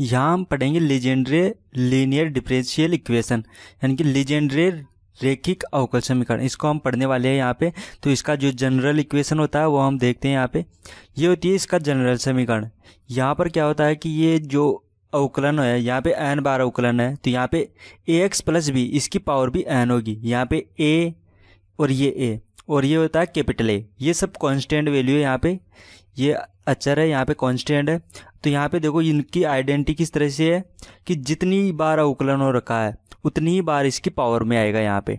यहाँ हम पढ़ेंगे लीजेंड्रे लीनियर डिफ्रेंशियल इक्वेशन यानी कि लीजेंड्रे रेखिक अवकल समीकरण इसको हम पढ़ने वाले हैं यहाँ पे तो इसका जो जनरल इक्वेशन होता है वो हम देखते हैं यहाँ पे ये होती है इसका जनरल समीकरण यहाँ पर क्या होता है कि ये जो अवकलन है यहाँ पे एन बार अवकलन है तो यहाँ पे ए एक्स प्लस बी इसकी पावर भी एन होगी यहाँ पे ए और ये ए और ये होता है कैपिटल ए ये सब कॉन्स्टेंट वैल्यू है यहाँ पे ये अचर है यहाँ पे कॉन्स्टेंट है तो यहाँ पे देखो इनकी आइडेंटिटी किस तरह से है कि जितनी बार अवकलन हो रखा है उतनी ही बार इसकी पावर में आएगा यहाँ पे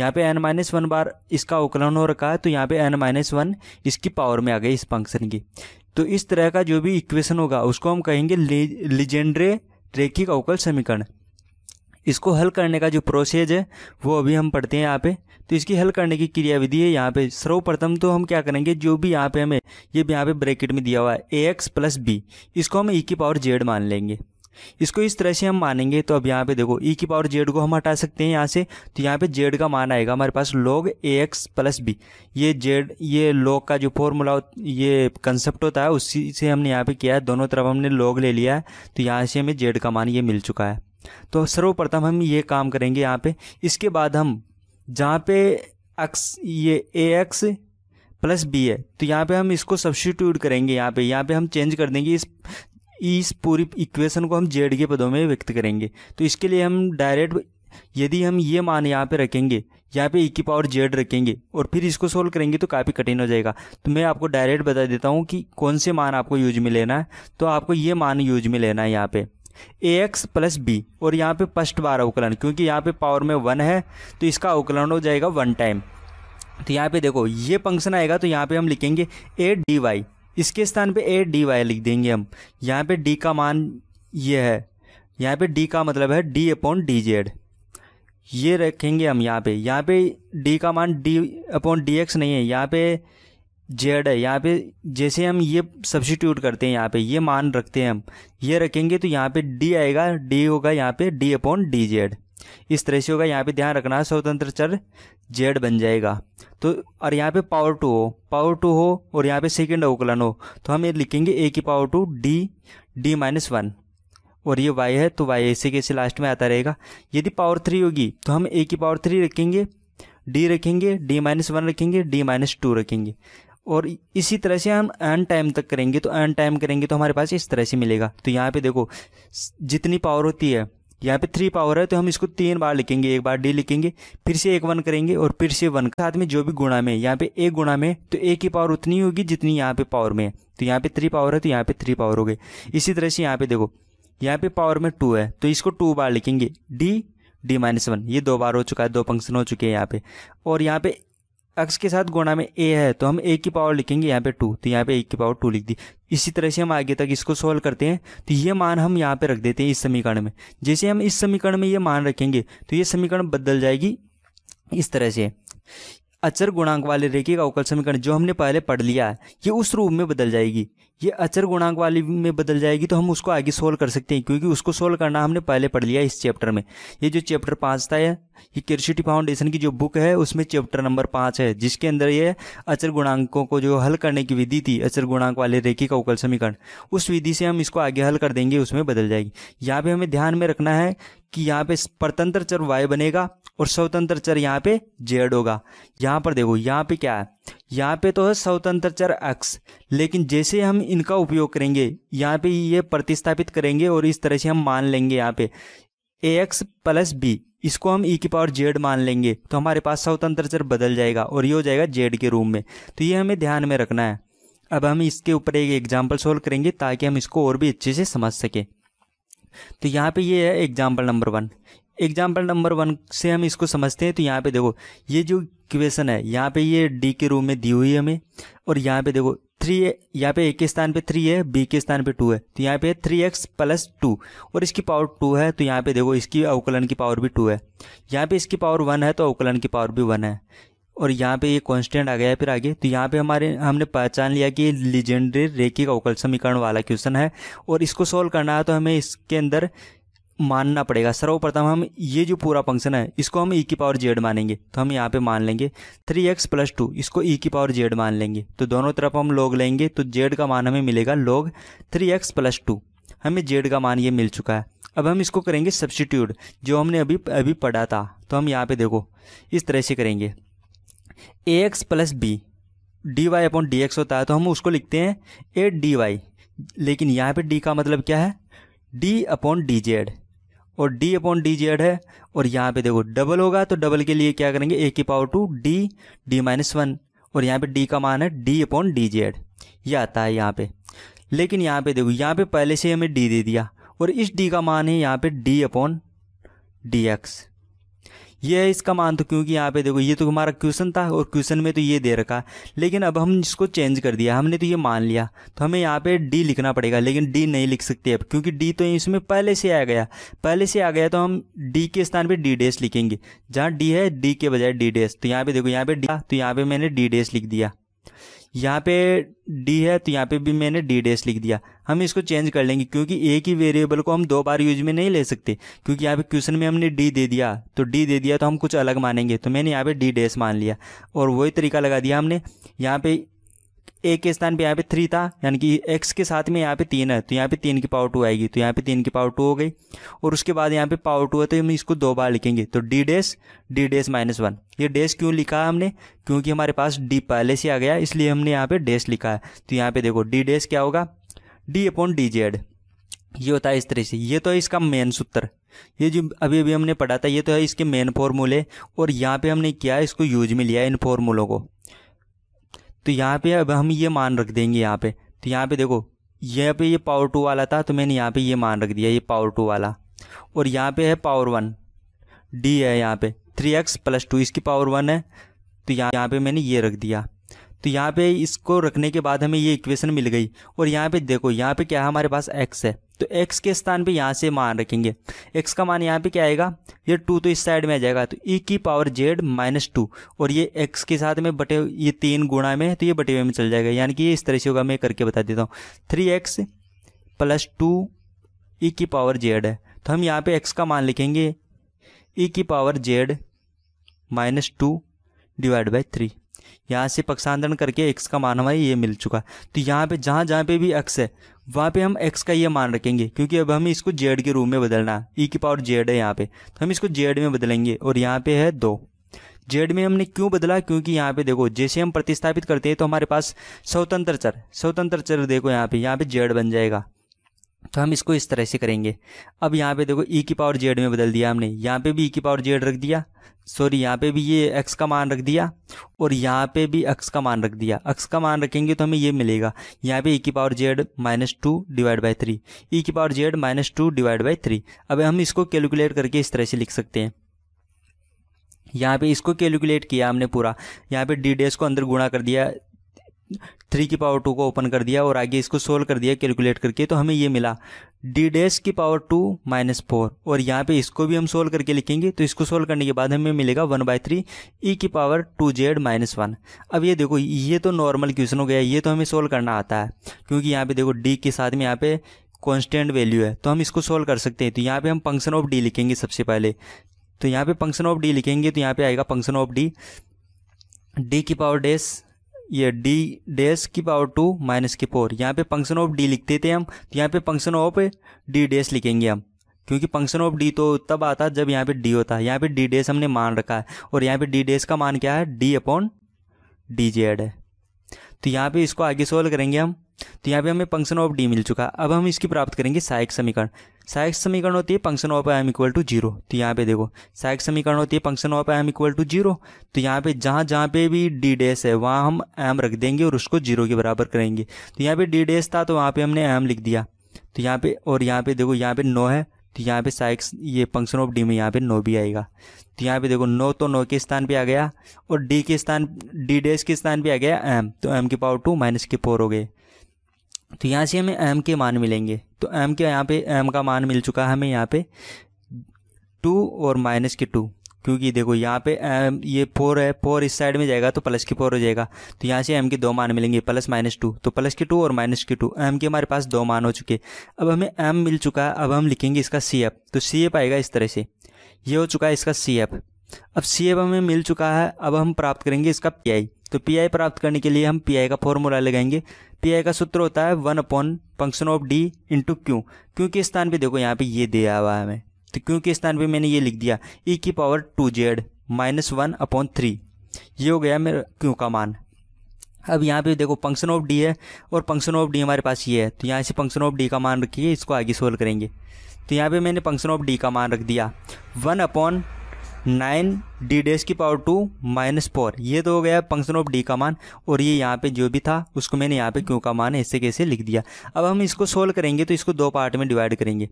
यहाँ पे एन माइनस वन बार इसका अवकलन हो रखा है तो यहाँ पे एन माइनस वन इसकी पावर में आ गई इस फंक्शन की तो इस तरह का जो भी इक्वेशन होगा उसको हम कहेंगे लिजेंड्रे रेखिक अवकल समीकरण इसको हल करने का जो प्रोसेज है वो अभी हम पढ़ते हैं यहाँ पे तो इसकी हल करने की क्रियाविधि है यहाँ पे सर्वप्रथम तो हम क्या करेंगे जो भी यहाँ पे हमें ये यहाँ पे ब्रैकेट में दिया हुआ है ए एक्स प्लस बी इसको हम ई e की पावर जेड मान लेंगे इसको इस तरह से हम मानेंगे तो अब यहाँ पे देखो ई e की पावर जेड को हम हटा सकते हैं यहाँ से तो यहाँ पे जेड का मान आएगा हमारे पास log a x plus b ये जेड ये लॉग का जो फॉर्मूला ये कंसेप्ट होता है उसी से हमने यहाँ पे किया है दोनों तरफ हमने लॉग ले लिया है तो यहाँ से हमें जेड का मान ये मिल चुका है तो सर्वप्रथम हम ये काम करेंगे यहाँ पे इसके बाद हम जहाँ पे एक्स ये ए एक्स प्लस बी है तो यहाँ पे हम इसको सब्सटीट्यूट करेंगे यहाँ पे यहाँ पे हम चेंज कर देंगे इस इस पूरी इक्वेशन को हम जेड के पदों में व्यक्त करेंगे तो इसके लिए हम डायरेक्ट यदि हम ये मान यहाँ पे रखेंगे यहाँ पे ई e की पावर जेड रखेंगे और फिर इसको सोल्व करेंगे तो काफ़ी कठिन हो जाएगा तो मैं आपको डायरेक्ट बता देता हूँ कि कौन से मान आपको यूज में लेना है तो आपको ये मान यूज में लेना है यहाँ पर ए एक्स प्लस बी और यहाँ पे फर्स्ट बार अवकलन क्योंकि यहाँ पे पावर में वन है तो इसका अवकलन हो जाएगा वन टाइम तो यहाँ पे देखो ये फंक्शन आएगा तो यहाँ पे हम लिखेंगे ए डी वाई इसके स्थान पे ए डी वाई लिख देंगे हम यहाँ पे डी का मान ये है यहाँ पे डी का मतलब है डी अपॉन डी जेड ये रखेंगे हम यहाँ पे यहाँ पे डी का मान डी अपॉन डी एक्स नहीं है यहाँ पे जेड है यहाँ पे जैसे हम ये सब्सिट्यूट करते हैं यहाँ पे ये मान रखते हैं हम ये रखेंगे तो यहाँ पे डी आएगा डी होगा यहाँ पे डी अपॉन डी जेड इस तरह से होगा यहाँ पे ध्यान रखना स्वतंत्र चर जेड बन जाएगा तो और यहाँ पे पावर टू हो पावर टू हो और यहाँ पे सेकेंड अवकलन हो तो हम ये लिखेंगे ए की power two d d minus one और ये वाई है तो वाई ऐसे कैसे लास्ट में आता रहेगा यदि पावर थ्री होगी तो हम ए की पावर थ्री रखेंगे डी रखेंगे डी माइनस वन रखेंगे डी माइनस टू रखेंगे और इसी तरह से हम एन टाइम तक करेंगे तो एन टाइम करेंगे तो हमारे पास इस तरह से मिलेगा तो यहाँ पे देखो जितनी पावर होती है यहाँ पे थ्री पावर है तो हम इसको तीन बार लिखेंगे एक बार डी लिखेंगे फिर से एक वन करेंगे और फिर से वन साथ में जो भी गुणा में यहाँ पे एक गुणा में तो एक की पावर उतनी होगी जितनी यहाँ पे पावर में है तो यहाँ पे थ्री पावर है तो यहाँ पे थ्री पावर हो गए इसी तरह से यहाँ पे देखो यहाँ पे पावर में टू है तो इसको टू बार लिखेंगे डी डी माइनस वन ये दो बार हो चुका है दो फंक्शन हो चुके हैं यहाँ पे और यहाँ पे एक्स के साथ गुणा में ए है तो हम ए की पावर लिखेंगे यहाँ पे टू तो यहाँ पे ए की पावर टू लिख दी इसी तरह से हम आगे तक इसको सोल्व करते हैं तो ये मान हम यहाँ पे रख देते हैं इस समीकरण में जैसे हम इस समीकरण में ये मान रखेंगे तो ये समीकरण बदल जाएगी इस तरह से अचर गुणांक वाले रेखे का अवकल समीकरण जो हमने पहले पढ़ लिया है ये उस रूप में बदल जाएगी ये अचर गुणांक वाली में बदल जाएगी तो हम उसको आगे सोल्व कर सकते हैं क्योंकि उसको सोल्व करना हमने पहले पढ़ लिया इस चैप्टर में ये जो चैप्टर पाँच था है ये कृषि फाउंडेशन की जो बुक है उसमें चैप्टर नंबर पाँच है जिसके अंदर ये अचर गुणांकों को जो हल करने की विधि थी अचर गुणांक वाले रेखी का उकल समीकरण उस विधि से हम इसको आगे हल कर देंगे उसमें बदल जाएगी यहाँ पर हमें ध्यान में रखना है कि यहाँ पे परतंत्र चर वाय बनेगा और स्वतंत्र चर यहाँ पे जेड होगा यहाँ पर देखो यहाँ पे क्या है यहाँ पे तो है स्वतंत्र चर अक्स लेकिन जैसे हम इनका उपयोग करेंगे यहाँ पे ये प्रतिस्थापित करेंगे और इस तरह से हम मान लेंगे यहाँ पे ए एक्स प्लस बी इसको हम ई e की पावर जेड मान लेंगे तो हमारे पास स्वतंत्र चर बदल जाएगा और ये हो जाएगा जेड के रूम में तो ये हमें ध्यान में रखना है अब हम इसके ऊपर एक एग्जाम्पल सोल्व करेंगे ताकि हम इसको और भी अच्छे से समझ सकें तो यहाँ पे ये है example number one example number one से हम इसको समझते हैं तो यहाँ पे देखो ये जो क्वेश्चन है यहाँ पे ये डी के रूम में दी हुई है हमें और यहाँ पे देखो थ्री यहाँ पे ए के स्थान पे थ्री है बी के स्थान पे टू है तो यहाँ पे थ्री एक्स प्लस टू और इसकी पावर टू है तो यहाँ पे देखो इसकी अवकलन की पावर भी टू है यहाँ पे इसकी पावर वन है तो अवकलन की पावर भी वन है और यहाँ पे ये कॉन्स्टेंट आ गया है फिर आगे तो यहाँ पे हमारे हमने पहचान लिया कि लीजेंडरी रेखी का अवकल समीकरण वाला क्वेश्चन है और इसको सॉल्व करना है तो हमें इसके अंदर मानना पड़ेगा सर्वप्रथम हम ये जो पूरा फंक्शन है इसको हम ई e की पावर जेड मानेंगे तो हम यहाँ पे मान लेंगे थ्री एक्स प्लस टू इसको ई e की पावर जेड मान लेंगे तो दोनों तरफ हम लोग लेंगे तो जेड का मान हमें मिलेगा log three x plus two हमें जेड का मान ये मिल चुका है अब हम इसको करेंगे सब्सिट्यूट जो हमने अभी अभी पढ़ा था तो हम यहाँ पर देखो इस तरह से करेंगे a x plus b d y upon d x होता है तो हम उसको लिखते हैं ए डी वाई लेकिन यहाँ पे डी का मतलब क्या है डी अपॉन डी जेड और डी अपॉन डी जेड है और यहाँ पे देखो डबल होगा तो डबल के लिए क्या करेंगे a की power two d d minus one और यहाँ पे डी का मान है डी अपॉन डी जेड ये आता है यहाँ पे लेकिन यहाँ पे देखो यहाँ पे पहले से हमें डी दे दिया और इस डी का मान है यहाँ पे डी अपॉन डी एक्स ये है इसका मान तो क्योंकि यहाँ पे देखो ये तो हमारा क्वेश्चन था और क्वेश्चन में तो ये दे रखा लेकिन अब हम इसको चेंज कर दिया हमने तो ये मान लिया तो हमें यहाँ पे डी लिखना पड़ेगा लेकिन डी नहीं लिख सकते अब क्योंकि डी तो इसमें पहले से आ गया पहले से आ गया तो हम डी के स्थान पर डी डेस लिखेंगे जहाँ डी है डी के बजाय डी डेस तो यहाँ पे देखो यहाँ पे डी तो यहाँ पे मैंने डी डेस लिख दिया यहाँ पे डी है तो यहाँ पे भी मैंने डी डेस लिख दिया हम इसको चेंज कर लेंगे क्योंकि एक ही वेरिएबल को हम दो बार यूज में नहीं ले सकते क्योंकि यहाँ पे क्वेश्चन में हमने डी दे दिया तो डी दे दिया तो हम कुछ अलग मानेंगे तो मैंने यहाँ पे डी डेस मान लिया और वही तरीका लगा दिया हमने यहाँ पे ए के स्थान पे यहाँ पे थ्री था यानी कि एक्स के साथ में यहाँ पे तीन है तो यहाँ पे तीन की पावर टू आएगी तो यहाँ पे तीन की पावर टू हो गई और उसके बाद यहाँ पे पावर टू है तो हम इसको दो बार लिखेंगे तो d dash d dash minus one ये डेस क्यों लिखा है हमने क्योंकि हमारे पास डी पहले से आ गया इसलिए हमने यहाँ पे डेस लिखा है तो यहाँ पे देखो डी डेस क्या होगा डी अपॉन डी जेड ये होता है इस तरह से ये तो है इसका मेन सूत्र ये जो अभी अभी हमने पढ़ा था ये तो है इसके मेन फॉर्मूले और यहाँ पे हमने किया इसको यूज में लिया इन फॉर्मूलों को तो यहाँ पे अब हम ये मान रख देंगे यहाँ पे तो यहाँ पे देखो यहाँ पे ये पावर टू वाला था तो मैंने यहाँ पे ये मान रख दिया ये पावर टू वाला और यहाँ पे है पावर वन डी है यहाँ पे थ्री एक्स प्लस टू इसकी पावर वन है तो यहाँ यहाँ पे मैंने ये रख दिया तो यहाँ पे इसको रखने के बाद हमें ये इक्वेशन मिल गई और यहाँ पे देखो यहाँ पे क्या है हमारे पास एक्स है तो एक्स के स्थान पर यहाँ से मान रखेंगे एक्स का मान यहाँ पर क्या आएगा ये टू तो इस साइड में आ जाएगा तो ई e की पावर जेड माइनस टू और ये एक्स के साथ में बटे ये तीन गुणा में तो ये बटे हुए में चल जाएगा यानी कि ये इस तरह से होगा मैं करके बता देता हूँ three x plus two e की पावर जेड है तो हम यहाँ पे एक्स का मान लिखेंगे ई e की power z minus two divide by three यहाँ से पक्षांतरण करके एक्स का मान हमारे ये मिल चुका तो यहाँ पे जहाँ जहाँ पे भी एक्स है वहाँ पे हम एक्स का ये मान रखेंगे क्योंकि अब हमें इसको जेड के रूप में बदलना ई e की पावर जेड है यहाँ पे तो हम इसको जेड में बदलेंगे और यहाँ पे है दो जेड में हमने क्यों बदला क्योंकि यहाँ पे देखो जैसे हम प्रतिस्थापित करते हैं तो हमारे पास स्वतंत्र चर स्वतंत्र चर देखो यहाँ पे यहाँ पे जेड बन जाएगा तो हम इसको इस तरह से करेंगे अब यहाँ पे देखो ई e की पावर जेड में बदल दिया हमने यहाँ पे भी ई e की पावर जेड रख दिया सॉरी यहाँ पे भी ये एक्स का मान रख दिया और यहाँ पे भी एक्स का मान रख दिया एक्स का मान रखेंगे तो हमें ये मिलेगा यहाँ पे ई e की power z minus two divide by three e की power z minus two divide by three अब हम इसको कैलकुलेट करके इस तरह से लिख सकते हैं यहाँ पे इसको कैलकुलेट किया हमने पूरा यहाँ पे डी डेस को अंदर गुणा कर दिया थ्री की पावर टू को ओपन कर दिया और आगे इसको सोल्व कर दिया कैलकुलेट करके तो हमें ये मिला डी डैश की पावर टू माइनस फोर और यहाँ पे इसको भी हम सोल्व करके लिखेंगे तो इसको सोल्व करने के बाद हमें मिलेगा वन बाई थ्री ई की power two Z minus one अब ये देखो ये तो नॉर्मल क्वेश्चन हो गया ये तो हमें सोल्व करना आता है क्योंकि यहाँ पे देखो डी के साथ में यहाँ पे कॉन्स्टेंट वैल्यू है तो हम इसको सोल्व कर सकते हैं तो यहाँ पर हम फंक्शन ऑफ डी लिखेंगे सबसे पहले तो यहाँ पर फंक्शन ऑफ डी लिखेंगे तो यहाँ पर आएगा फंक्शन ऑफ डी डी की पावर डैश ये डी डैश की पावर टू माइनस की फोर यहाँ पे फंक्शन ऑफ डी लिखते थे हम तो यहाँ पे फंक्शन ऑफ डी डैश लिखेंगे हम क्योंकि फंक्शन ऑफ डी तो तब आता जब यहाँ पे डी होता है यहाँ पे डी डैश हमने मान रखा है और यहाँ पे डी डैश का मान क्या है डी अपॉन डी जेड है तो यहाँ पे इसको आगे सोल्व करेंगे हम तो यहाँ पे हमें फंक्शन ऑफ डी मिल चुका अब हम इसकी प्राप्त करेंगे सहायक समीकरण सहायक समीकरण होती है function of i m equal to zero तो यहाँ पे देखो सहायक समीकरण होती है function of i m equal to zero तो यहाँ पे जहाँ जहाँ पे भी डी डैश है वहाँ हम एम रख देंगे और उसको जीरो के बराबर करेंगे तो यहाँ पे डी डैश था तो वहाँ पे हमने एम लिख दिया तो यहाँ पे और यहाँ पे देखो यहाँ पे नो है तो यहाँ पे साइक ये फंक्शन ऑफ डी में यहाँ पे नो भी आएगा तो यहाँ पे देखो नो तो नो के स्थान पे आ गया और डी के स्थान डी डैश के स्थान पे आ गया एम तो एम के power two minus K four हो गए तो यहाँ से हमें एम के मान मिलेंगे तो एम के यहाँ पे एम का मान मिल चुका है हमें यहाँ पे टू और माइनस के टू क्योंकि देखो यहाँ पे एम ये फोर है फोर इस साइड में जाएगा तो प्लस के फोर हो जाएगा तो यहाँ से एम के दो मान मिलेंगे प्लस माइनस टू तो प्लस के टू और माइनस के टू एम के हमारे पास दो मान हो चुके अब हमें एम मिल चुका है अब हम लिखेंगे इसका सी एफ तो सी एफ आएगा इस तरह से ये हो चुका है इसका सी एफ अब सी एफ हमें मिल चुका है अब हम प्राप्त करेंगे इसका पी आई तो पी आई प्राप्त करने के लिए हम पी आई का फॉर्मूला लगाएंगे पी आई का सूत्र होता है one upon function of D into Q क्योंकि के स्थान पर देखो यहाँ पे ये दिया हुआ है हमें तो क्योंकि स्थान पे मैंने ये लिख दिया ई e की power two Z minus one upon three ये हो गया मेरा क्यों का मान अब यहाँ पे देखो फंक्शन ऑफ डी है और फंक्शन ऑफ डी हमारे पास ये है तो यहाँ से फंक्शन ऑफ डी का मान रखिए इसको आगे सोल्व करेंगे तो यहाँ पे मैंने फंक्शन ऑफ डी का मान रख दिया वन अपॉन नाइन डी डेस की पावर टू माइनस फोर ये तो हो गया फंक्शन ऑफ डी का मान और ये यहाँ पे जो भी था उसको मैंने यहाँ पे क्यों का मान ऐसे कैसे लिख दिया अब हम इसको सोल्व करेंगे तो इसको दो पार्ट में डिवाइड करेंगे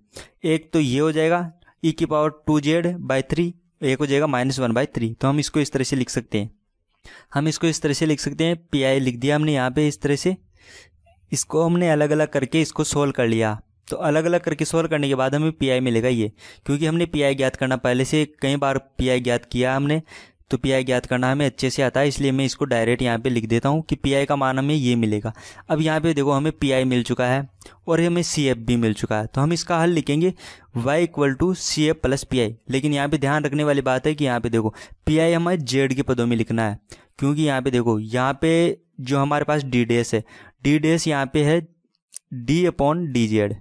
एक तो ये हो जाएगा ई e की power two Z by three एक हो जाएगा माइनस वन बाई थ्री तो हम इसको इस तरह से लिख सकते हैं हम इसको इस तरह से लिख सकते हैं पी आई लिख दिया हमने यहाँ पे इस तरह से इसको हमने अलग अलग करके इसको सोल्व कर लिया तो अलग अलग करके सॉल्व करने के बाद हमें पी मिलेगा ये क्योंकि हमने पी ज्ञात करना पहले से कई बार पी ज्ञात किया हमने तो पी ज्ञात करना हमें अच्छे से आता है इसलिए मैं इसको डायरेक्ट यहाँ पे लिख देता हूँ कि पी का मान हमें ये मिलेगा अब यहाँ पे देखो हमें पी मिल चुका है और हमें सी एफ भी मिल चुका है तो हम इसका हल लिखेंगे Y equal to C F plus P लेकिन यहाँ पे ध्यान रखने वाली बात है कि यहाँ पे देखो पी हमें जेड के पदों में लिखना है क्योंकि यहाँ पे देखो यहाँ पे जो हमारे पास डी है डी डेस यहाँ पे है डी अपॉन डी जेड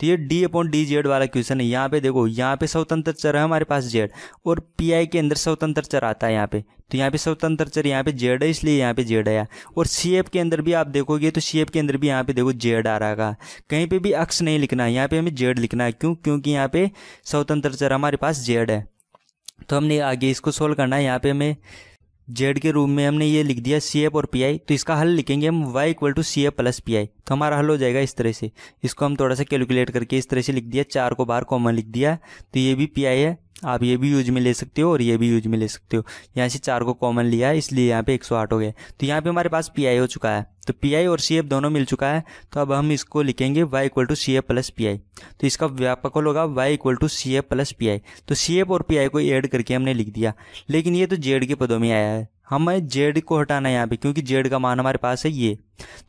तो ये डी अपॉन डी जेड वाला क्वेश्चन है यहाँ पे देखो यहाँ पे स्वतंत्र चर है हमारे पास जेड और पी आई के अंदर स्वतंत्र चर आता है यहाँ पे तो यहाँ पे स्वतंत्र चर यहाँ पे जेड है इसलिए यहाँ पे जेड आया और सी एफ के अंदर भी आप देखोगे तो सी एफ के अंदर भी यहाँ पे देखो जेड आ रहा है कहीं पर भी अक्स नहीं लिखना है यहाँ पे हमें जेड लिखना है क्यों क्योंकि यहाँ पे स्वतंत्र चर हमारे पास जेड है तो हमने आगे इसको सोल्व करना है यहाँ पे हमें जेड के रूम में हमने ये लिख दिया सी एफ और पी आई तो इसका हल लिखेंगे हम Y equal to C F plus P I तो हमारा हल हो जाएगा इस तरह से इसको हम थोड़ा सा कैलकुलेट करके इस तरह से लिख दिया चार को बाहर कॉमन लिख दिया तो ये भी पी आई है आप ये भी यूज में ले सकते हो और ये भी यूज में ले सकते हो यहाँ से चार को कॉमन लिया है इसलिए यहाँ पे 108 हो गए तो यहाँ पे हमारे पास पी हो चुका है तो पी और सी दोनों मिल चुका है तो अब हम इसको लिखेंगे Y equal to C plus P तो इसका व्यापक होगा Y equal to C plus P तो सी और पी को एड करके हमने लिख दिया लेकिन ये तो जेड के पदों में आया है हमें जेड को हटाना है यहाँ पे क्योंकि जेड का मान हमारे पास है ये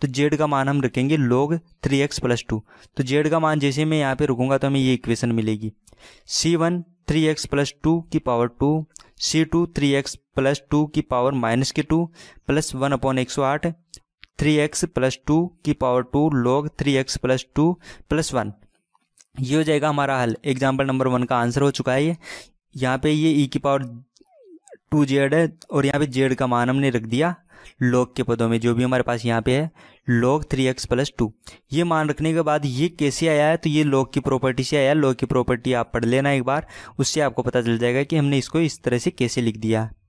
तो जेड का मान हम रखेंगे log three x plus two तो जेड का मान जैसे मैं यहाँ पे रुकूंगा तो हमें ये इक्वेशन मिलेगी C one three x plus two की power two C two three x plus two की power minus K two plus one upon एक सौ आठ थ्री एक्स प्लस टू की power two log three x plus two plus one ये हो जाएगा हमारा हल एग्जाम्पल नंबर वन का आंसर हो चुका है ये यहाँ पे ये ई e की पावर टू जेड है और यहाँ पे जेड का मान हमने रख दिया लॉग के पदों में जो भी हमारे पास यहाँ पे है log three x plus two ये मान रखने के बाद ये कैसे आया है तो ये लॉग की प्रॉपर्टी से आया है लॉग की प्रॉपर्टी आप पढ़ लेना एक बार उससे आपको पता चल जाएगा कि हमने इसको इस तरह से कैसे लिख दिया है